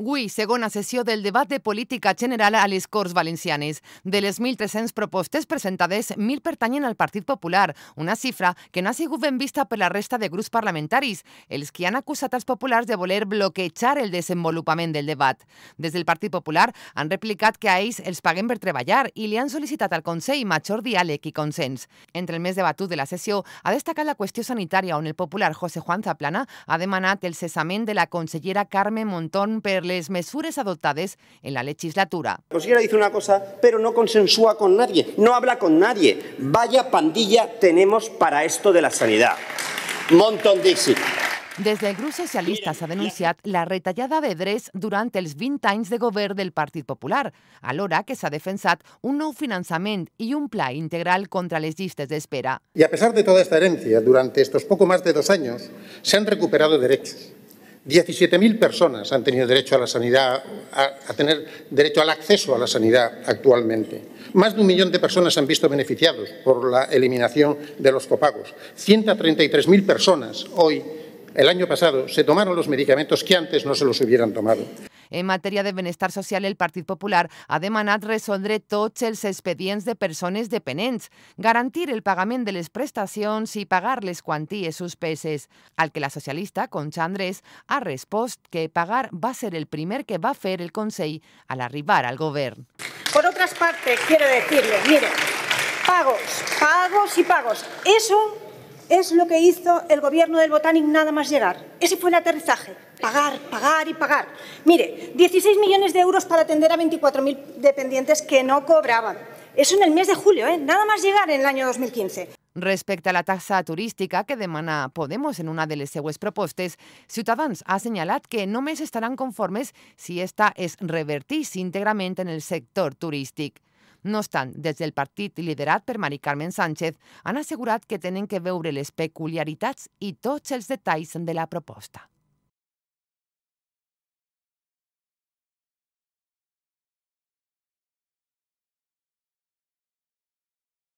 Avui, segona sessió del debat de política general a les Corts Valencianes. De les 1.300 propostes presentades, 1.000 pertanyen al Partit Popular, una xifra que no ha sigut ben vista per la resta de grups parlamentaris, els que han acusat els populars de voler bloquejar el desenvolupament del debat. Des del Partit Popular han replicat que a ells els paguen per treballar i li han sol·licitat al Consell major diàleg i consens. Entre el més debatut de la sessió ha destacat la qüestió sanitària on el popular José Juan Zaplana ha demanat el cessament de la consellera Carme Montón per les mesures adoptades en la legislatura. La pues dice una cosa, pero no consensúa con nadie, no habla con nadie. Vaya pandilla tenemos para esto de la sanidad. Montón sí! Desde el Grupo socialista ha denunciado la retallada de Dres durante los 20 anys de gobierno del Partido Popular, hora que se ha defensado un nuevo finançament y un plan integral contra les de espera. Y a pesar de toda esta herencia, durante estos poco más de dos años se han recuperado derechos. 17.000 personas han tenido derecho a la sanidad, a, tener derecho al acceso a la sanidad actualmente. Más de un millón de personas se han visto beneficiados por la eliminación de los copagos. 133.000 personas hoy, el año pasado, se tomaron los medicamentos que antes no se los hubieran tomado. En materia de bienestar social, el Partido Popular ha demandado resolver todos los expedientes de personas dependientes, garantir el pagamiento de las prestaciones y pagarles cuantías sus suspeses, al que la socialista Concha Andrés ha respondido que pagar va a ser el primer que va a hacer el Consejo al arribar al Gobierno. Por otras partes, quiero decirles, mire, pagos, pagos y pagos. Eso es lo que hizo el gobierno del botánico nada más llegar. Ese fue el aterrizaje. Pagar, pagar y pagar. Mire, 16 millones de euros para atender a 24.000 dependientes que no cobraban. Eso en el mes de julio, ¿eh? nada más llegar en el año 2015. Respecto a la tasa turística que demana Podemos en una de las seues propostes, Ciutadans ha señalado que no me estarán conformes si esta es revertís íntegramente en el sector turístico. No obstant, des del partit liderat per Mari Carmen Sánchez, han assegurat que tenen que veure les peculiaritats i tots els detalls de la proposta.